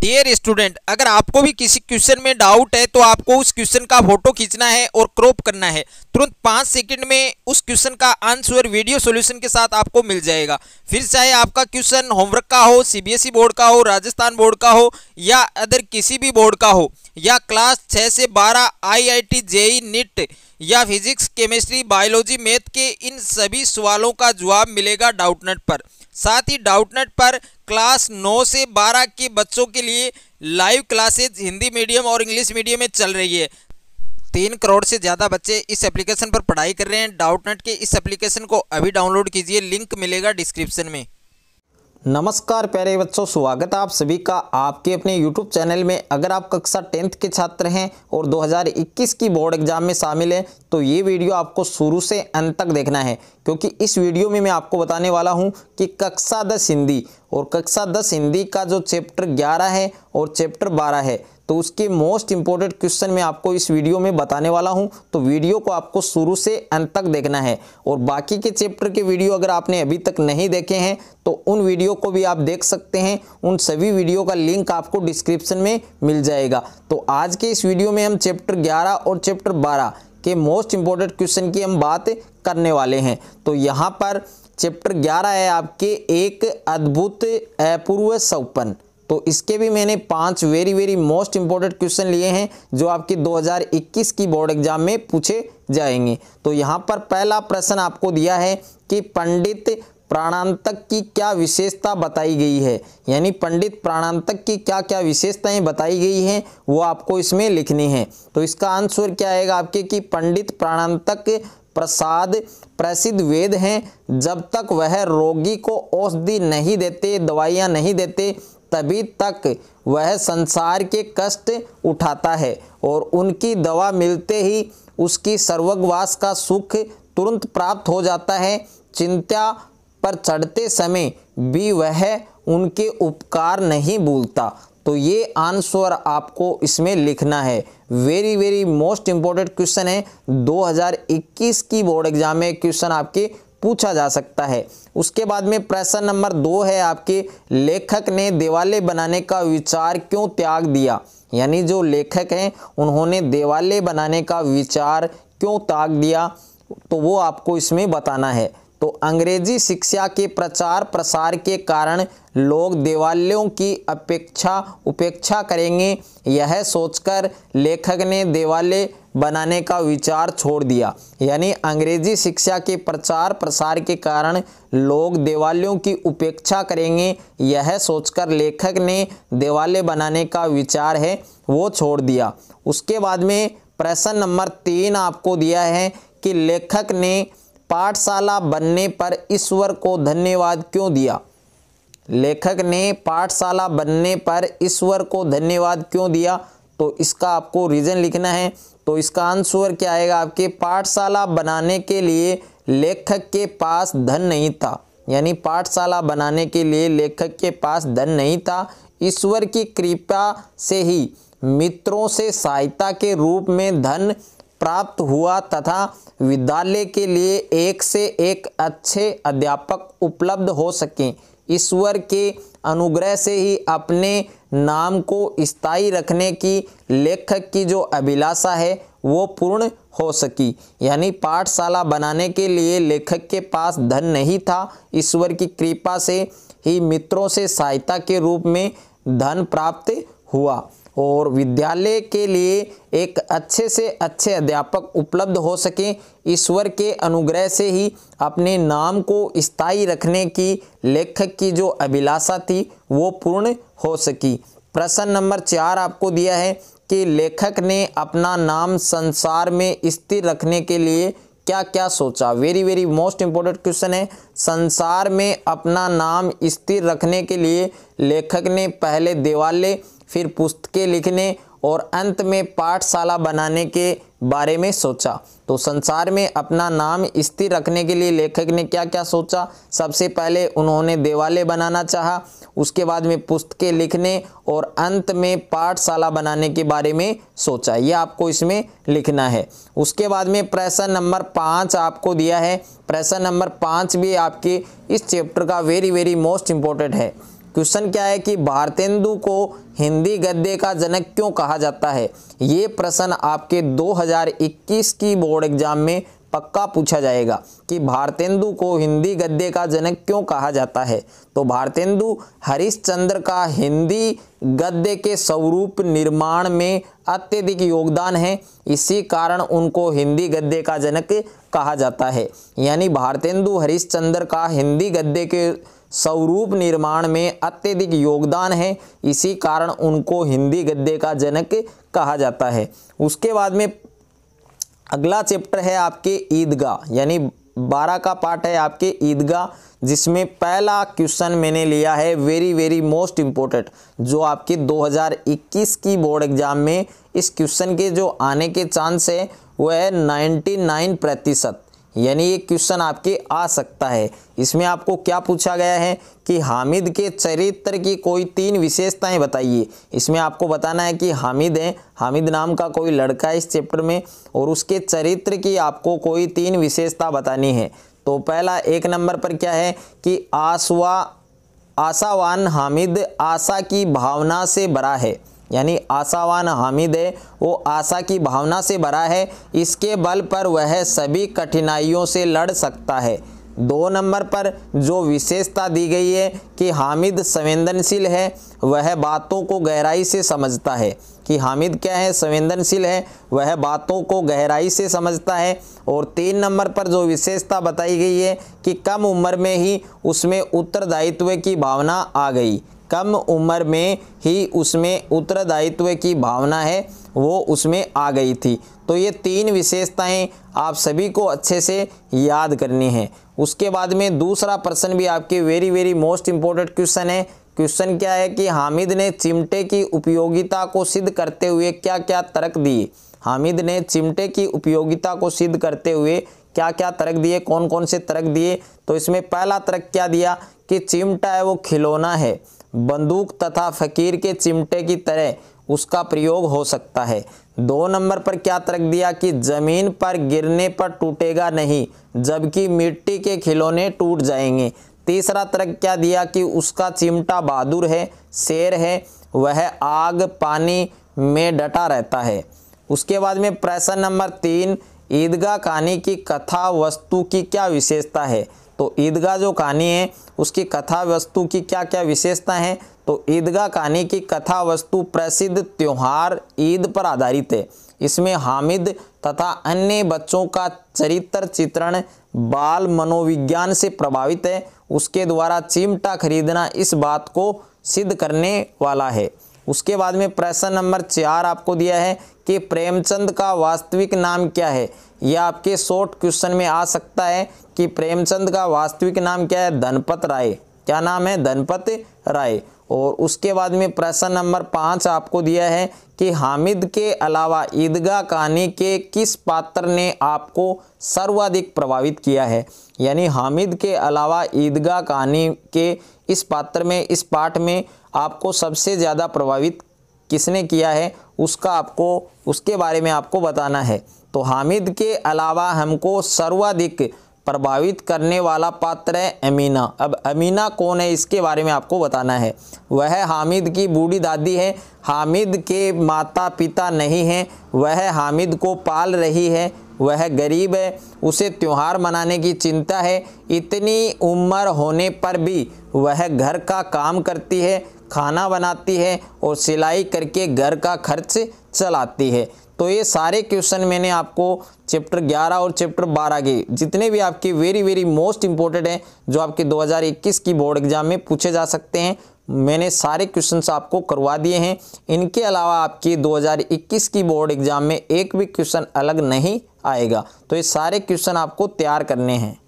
dear student अगर आपको भी किसी क्वेश्चन में डाउट है तो आपको उस क्वेश्चन का फोटो खींचना है और क्रॉप करना है तुरंत पाँच सेकंड में उस क्वेश्चन का आंसर वीडियो सॉल्यूशन के साथ आपको मिल जाएगा फिर चाहे आपका क्वेश्चन होमवर्क का हो सीबीएसई बोर्ड e का हो राजस्थान बोर्ड का हो या अदर किसी भी बोर्ड का हो या क्लास छः से बारह I I T JEE NEET या फिजिक्स केमिस्ट्री बायोलॉजी मैथ के इन सभी सवालों का जवाब मिलेगा डाउटनेट पर साथ ही डाउटनेट पर क्लास नौ से बारह के बच्चों के लिए लाइव क्लासेज हिंदी मीडियम और इंग्लिश मीडियम में चल रही है तीन करोड़ से ज़्यादा बच्चे इस एप्लीकेशन पर पढ़ाई कर रहे हैं डाउटनेट के इस एप्लीकेशन को अभी डाउनलोड कीजिए लिंक मिलेगा डिस्क्रिप्शन में नमस्कार प्यारे बच्चों स्वागत है आप सभी का आपके अपने YouTube चैनल में अगर आप कक्षा टेंथ के छात्र हैं और 2021 की बोर्ड एग्जाम में शामिल हैं तो ये वीडियो आपको शुरू से अंत तक देखना है क्योंकि इस वीडियो में मैं आपको बताने वाला हूं कि कक्षा दस हिंदी और कक्षा दस हिंदी का जो चैप्टर ग्यारह है और चैप्टर बारह है तो उसके मोस्ट इंपॉर्टेंट क्वेश्चन मैं आपको इस वीडियो में बताने वाला हूं तो वीडियो को आपको शुरू से अंत तक देखना है और बाकी के चैप्टर के वीडियो अगर आपने अभी तक नहीं देखे हैं तो उन वीडियो को भी आप देख सकते हैं उन सभी वीडियो का लिंक आपको डिस्क्रिप्शन में मिल जाएगा तो आज के इस वीडियो में हम चैप्टर ग्यारह और चैप्टर बारह के मोस्ट इंपॉर्टेंट क्वेश्चन की हम बात करने वाले हैं तो यहाँ पर चैप्टर ग्यारह है आपके एक अद्भुत अपूर्व सौपन तो इसके भी मैंने पांच very very most important question लिए हैं जो आपके 2021 की बोर्ड एग्जाम में पूछे जाएंगे तो यहाँ पर पहला प्रश्न आपको दिया है कि पंडित प्राणांतक की क्या विशेषता बताई गई है यानी पंडित प्राणांतक की क्या क्या विशेषताएं बताई गई हैं वो आपको इसमें लिखनी है तो इसका आंसर क्या आएगा आपके कि पंडित प्राणांतक प्रसाद प्रसिद्ध वेद हैं जब तक वह रोगी को औषधि नहीं देते दवाइयाँ नहीं देते तभी तक वह संसार के कष्ट उठाता है और उनकी दवा मिलते ही उसकी सर्वगवास का सुख तुरंत प्राप्त हो जाता है चिंता पर चढ़ते समय भी वह उनके उपकार नहीं भूलता तो ये आंसर आपको इसमें लिखना है very very most important question है 2021 की बोर्ड एग्जाम में क्वेश्चन आपके पूछा जा सकता है उसके बाद में प्रश्न नंबर दो है आपके लेखक ने देवालय बनाने का विचार क्यों त्याग दिया यानी जो लेखक हैं उन्होंने देवालय बनाने का विचार क्यों त्याग दिया तो वो आपको इसमें बताना है तो अंग्रेजी शिक्षा के प्रचार प्रसार के कारण लोग देवालयों की अपेक्षा उपेक्षा करेंगे यह सोचकर लेखक ने देवालय बनाने का विचार छोड़ दिया यानी अंग्रेजी शिक्षा के प्रचार प्रसार के कारण लोग देवालयों की उपेक्षा करेंगे यह सोचकर लेखक ने देवालय बनाने का विचार है वो छोड़ दिया उसके बाद में प्रश्न नंबर तीन आपको दिया है कि लेखक ने पाठशाला बनने पर ईश्वर को धन्यवाद क्यों दिया लेखक ने पाठशाला बनने पर ईश्वर को धन्यवाद क्यों दिया तो इसका आपको रीज़न लिखना है तो इसका आंसर क्या आएगा आपके पाठशाला बनाने के लिए लेखक के पास धन नहीं था यानी पाठशाला बनाने के लिए लेखक के पास धन नहीं था ईश्वर की कृपा से ही मित्रों से सहायता के रूप में धन प्राप्त हुआ तथा विद्यालय के लिए एक से एक अच्छे अध्यापक उपलब्ध हो सकें ईश्वर के अनुग्रह से ही अपने नाम को स्थायी रखने की लेखक की जो अभिलाषा है वो पूर्ण हो सकी यानी पाठशाला बनाने के लिए लेखक के पास धन नहीं था ईश्वर की कृपा से ही मित्रों से सहायता के रूप में धन प्राप्त हुआ और विद्यालय के लिए एक अच्छे से अच्छे अध्यापक उपलब्ध हो सकें ईश्वर के अनुग्रह से ही अपने नाम को स्थायी रखने की लेखक की जो अभिलाषा थी वो पूर्ण हो सकी प्रश्न नंबर चार आपको दिया है कि लेखक ने अपना नाम संसार में स्थिर रखने के लिए क्या क्या सोचा very very most important question है संसार में अपना नाम स्थिर रखने के लिए लेखक ने पहले देवालय फिर पुस्तकें लिखने और अंत में पाठशाला बनाने के बारे में सोचा तो संसार में अपना नाम स्थिर रखने के लिए लेखक ने क्या क्या सोचा सबसे पहले उन्होंने देवालय बनाना चाहा उसके बाद में पुस्तकें लिखने और अंत में पाठशाला बनाने के बारे में सोचा ये आपको इसमें लिखना है उसके बाद में प्रश्न नंबर पाँच आपको दिया है प्रश्न नंबर पाँच भी आपके इस चैप्टर का वेरी वेरी मोस्ट इम्पोर्टेंट है क्वेश्चन क्या है कि भारतेंदु को हिंदी गद्य का जनक क्यों कहा जाता है ये प्रश्न आपके 2021 की बोर्ड एग्जाम में पक्का पूछा जाएगा कि भारतेंदु को हिंदी गद्य का जनक क्यों कहा जाता है तो भारतेंदु हरिश्चंद्र का हिंदी गद्य के स्वरूप निर्माण में अत्यधिक योगदान है इसी कारण उनको हिंदी गद्य का जनक कहा जाता है यानी भारतेंदु हरिश्चंद्र का हिंदी गद्य के स्वरूप निर्माण में अत्यधिक योगदान है इसी कारण उनको हिंदी गद्य का जनक कहा जाता है उसके बाद में अगला चैप्टर है आपके ईदगाह यानी बारह का पार्ट है आपके ईदगाह जिसमें पहला क्वेश्चन मैंने लिया है वेरी वेरी मोस्ट इम्पोर्टेंट जो आपके 2021 की बोर्ड एग्जाम में इस क्वेश्चन के जो आने के चांस है वह है 99 प्रतिशत यानी ये क्वेश्चन आपके आ सकता है इसमें आपको क्या पूछा गया है कि हामिद के चरित्र की कोई तीन विशेषताएं बताइए इसमें आपको बताना है कि हामिद है हामिद नाम का कोई लड़का है इस चैप्टर में और उसके चरित्र की आपको कोई तीन विशेषता बतानी है तो पहला एक नंबर पर क्या है कि आसवा आशावान हामिद आशा की भावना से भरा है यानी आशावान हामिद है वो आशा की भावना से भरा है इसके बल पर वह सभी कठिनाइयों से लड़ सकता है दो नंबर पर जो विशेषता दी गई है कि हामिद संवेदनशील है वह बातों को गहराई से समझता है कि हामिद क्या है संवेदनशील है वह बातों को गहराई से समझता है और तीन नंबर पर जो विशेषता बताई गई है कि कम उम्र में ही उसमें उत्तरदायित्व की भावना आ गई कम उम्र में ही उसमें उत्तरदायित्व की भावना है वो उसमें आ गई थी तो ये तीन विशेषताएं आप सभी को अच्छे से याद करनी है उसके बाद में दूसरा प्रश्न भी आपके very very most important question है क्वेश्चन क्या है कि हामिद ने चिमटे की उपयोगिता को सिद्ध करते हुए क्या क्या तर्क दिए हामिद ने चिमटे की उपयोगिता को सिद्ध करते हुए क्या क्या तर्क दिए कौन कौन से तर्क दिए तो इसमें पहला तर्क क्या दिया कि चिमटा है वो खिलौना है बंदूक तथा फकीर के चिमटे की तरह उसका प्रयोग हो सकता है दो नंबर पर क्या तर्क दिया कि जमीन पर गिरने पर टूटेगा नहीं जबकि मिट्टी के खिलौने टूट जाएंगे तीसरा तर्क क्या दिया कि उसका चिमटा बहादुर है शेर है वह आग पानी में डटा रहता है उसके बाद में प्रश्न नंबर तीन ईदगाह कहानी की कथा वस्तु की क्या विशेषता है तो ईदगाह जो कहानी है उसकी कथा वस्तु की क्या क्या विशेषता है तो ईदगाह कहानी की कथा वस्तु प्रसिद्ध त्यौहार ईद पर आधारित है इसमें हामिद तथा अन्य बच्चों का चरित्र चित्रण बाल मनोविज्ञान से प्रभावित है उसके द्वारा चिमटा खरीदना इस बात को सिद्ध करने वाला है उसके बाद में प्रश्न नंबर चार आपको दिया है कि प्रेमचंद का वास्तविक नाम क्या है यह आपके शॉर्ट क्वेश्चन में आ सकता है कि प्रेमचंद का वास्तविक नाम क्या है धनपत राय क्या नाम है धनपत राय और उसके बाद में प्रश्न नंबर पाँच आपको दिया है कि हामिद के अलावा ईदगाह कहानी के किस पात्र ने आपको सर्वाधिक प्रभावित किया है यानी हामिद के अलावा ईदगाह कहानी के इस पात्र में इस पाठ में आपको सबसे ज़्यादा प्रभावित किसने किया है उसका आपको उसके बारे में आपको बताना है तो हामिद के अलावा हमको सर्वाधिक प्रभावित करने वाला पात्र है अमीना अब अमीना कौन है इसके बारे में आपको बताना है वह हामिद की बूढ़ी दादी है हामिद के माता पिता नहीं हैं वह हामिद को पाल रही है वह गरीब है उसे त्यौहार मनाने की चिंता है इतनी उम्र होने पर भी वह घर का काम करती है खाना बनाती है और सिलाई करके घर का खर्च चलाती है तो ये सारे क्वेश्चन मैंने आपको चैप्टर 11 और चैप्टर 12 के जितने भी आपके वेरी वेरी मोस्ट इंपॉर्टेंट हैं जो आपके 2021 की बोर्ड एग्जाम में पूछे जा सकते हैं मैंने सारे क्वेश्चंस आपको करवा दिए हैं इनके अलावा आपकी 2021 की बोर्ड एग्जाम में एक भी क्वेश्चन अलग नहीं आएगा तो ये सारे क्वेश्चन आपको तैयार करने हैं